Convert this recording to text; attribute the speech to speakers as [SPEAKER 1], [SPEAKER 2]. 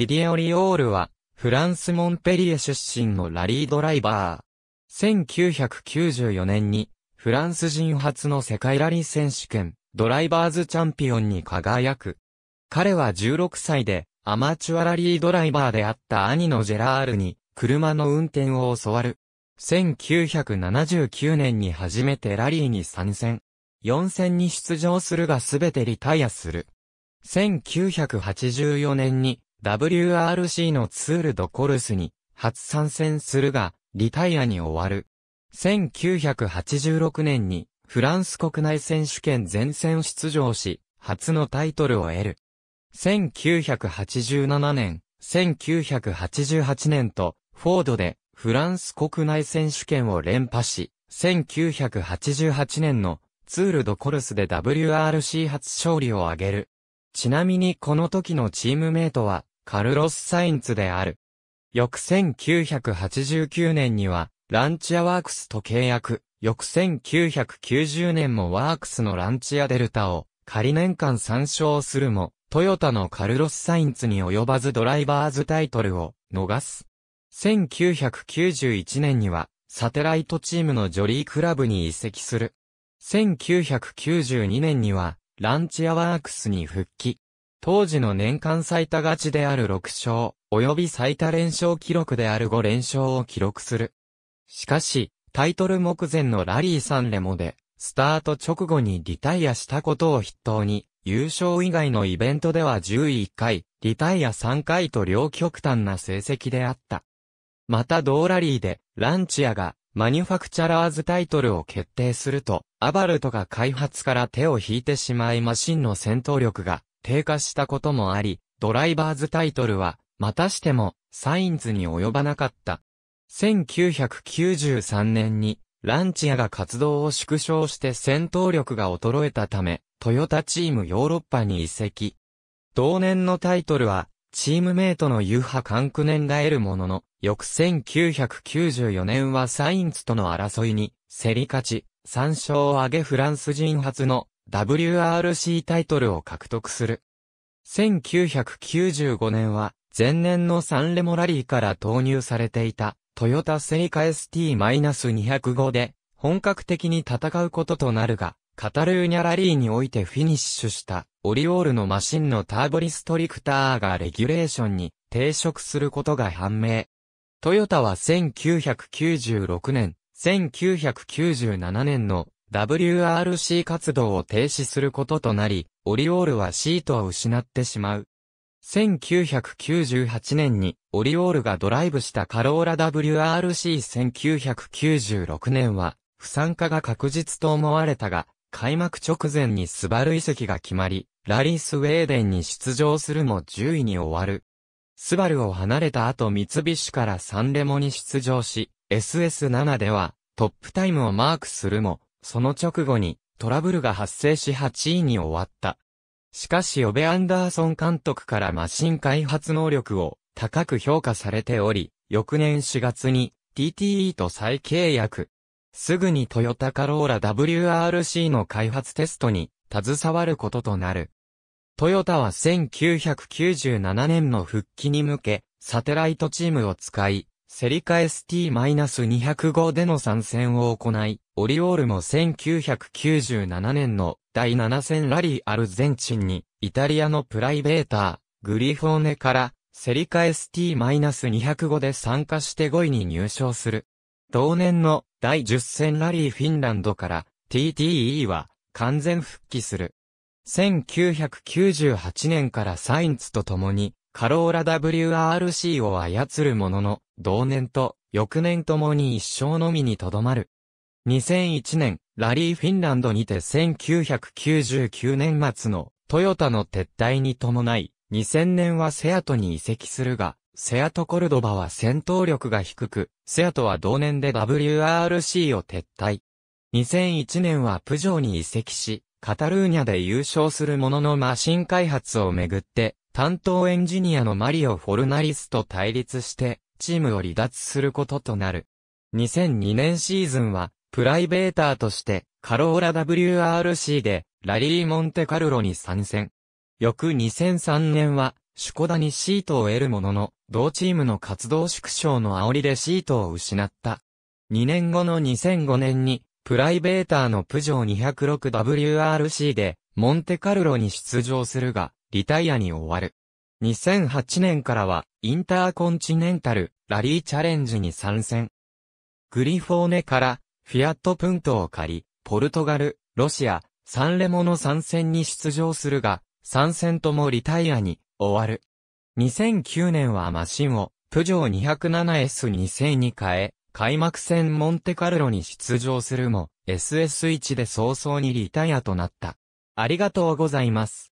[SPEAKER 1] ディディエ・オリオールは、フランス・モンペリエ出身のラリードライバー。1994年に、フランス人初の世界ラリー選手権、ドライバーズチャンピオンに輝く。彼は16歳で、アマチュアラリードライバーであった兄のジェラールに、車の運転を教わる。1979年に初めてラリーに参戦。4戦に出場するがすべてリタイアする。1984年に WRC のツールドコルスに初参戦するが、リタイアに終わる。1986年にフランス国内選手権全戦出場し、初のタイトルを得る。1987年、1988年と、フォードでフランス国内選手権を連覇し、1988年のツールドコルスで WRC 初勝利を挙げる。ちなみにこの時のチームメイトは、カルロス・サインツである。翌1989年には、ランチアワークスと契約、翌1990年もワークスのランチアデルタを仮年間参照するも、トヨタのカルロス・サインツに及ばずドライバーズタイトルを逃す。1991年には、サテライトチームのジョリークラブに移籍する。1992年には、ランチアワークスに復帰。当時の年間最多勝ちである6勝、及び最多連勝記録である5連勝を記録する。しかし、タイトル目前のラリーサンレモで、スタート直後にリタイアしたことを筆頭に、優勝以外のイベントでは11回、リタイア3回と両極端な成績であった。また同ラリーで、ランチアが、マニュファクチャラーズタイトルを決定すると、アバルトが開発から手を引いてしまいマシンの戦闘力が低下したこともあり、ドライバーズタイトルは、またしても、サインズに及ばなかった。1993年に、ランチアが活動を縮小して戦闘力が衰えたため、トヨタチームヨーロッパに移籍。同年のタイトルは、チームメイトのユハ・カンクネンが得るものの、翌1994年はサインツとの争いに、競り勝ち、3勝を挙げフランス人初の WRC タイトルを獲得する。1995年は、前年のサンレモラリーから投入されていた、トヨタセイカ ST-205 で、本格的に戦うこととなるが、カタルーニャラリーにおいてフィニッシュした、オリオールのマシンのターボリストリクターがレギュレーションに抵触することが判明。トヨタは1996年、1997年の WRC 活動を停止することとなり、オリオールはシートを失ってしまう。1998年にオリオールがドライブしたカローラ WRC1996 年は不参加が確実と思われたが開幕直前にスバル遺跡が決まりラリースウェーデンに出場するも10位に終わる。スバルを離れた後三菱からサンレモに出場し SS7 ではトップタイムをマークするもその直後にトラブルが発生し8位に終わった。しかしオベ・アンダーソン監督からマシン開発能力を高く評価されており、翌年4月に TTE と再契約。すぐにトヨタカローラ WRC の開発テストに携わることとなる。トヨタは1997年の復帰に向け、サテライトチームを使い、セリカ ST-205 での参戦を行い、オリオールも1997年の第7戦ラリーアルゼンチンに、イタリアのプライベーター、グリフォーネから、セリカ ST-205 で参加して5位に入賞する。同年の第10戦ラリーフィンランドから TTE は完全復帰する。1998年からサインツと共にカローラ WRC を操るものの同年と翌年ともに一生のみにとどまる。2001年、ラリーフィンランドにて1999年末のトヨタの撤退に伴い、2000年はセアトに移籍するが、セアトコルドバは戦闘力が低く、セアトは同年で WRC を撤退。2001年はプジョーに移籍し、カタルーニャで優勝するもののマシン開発をめぐって、担当エンジニアのマリオ・フォルナリスと対立して、チームを離脱することとなる。2002年シーズンは、プライベーターとして、カローラ WRC で、ラリー・モンテカルロに参戦。翌2003年は、シュコダにシートを得るものの、同チームの活動縮小の煽りでシートを失った。2年後の2005年に、プライベーターのプジョー 206WRC で、モンテカルロに出場するが、リタイアに終わる。2008年からは、インターコンチネンタル、ラリーチャレンジに参戦。グリフォーネから、フィアットプントを借り、ポルトガル、ロシア、サンレモの参戦に出場するが、参戦ともリタイアに終わる。2009年はマシンを、プジョー 207S2000 に変え、開幕戦モンテカルロに出場するも、SS1 で早々にリタイアとなった。ありがとうございます。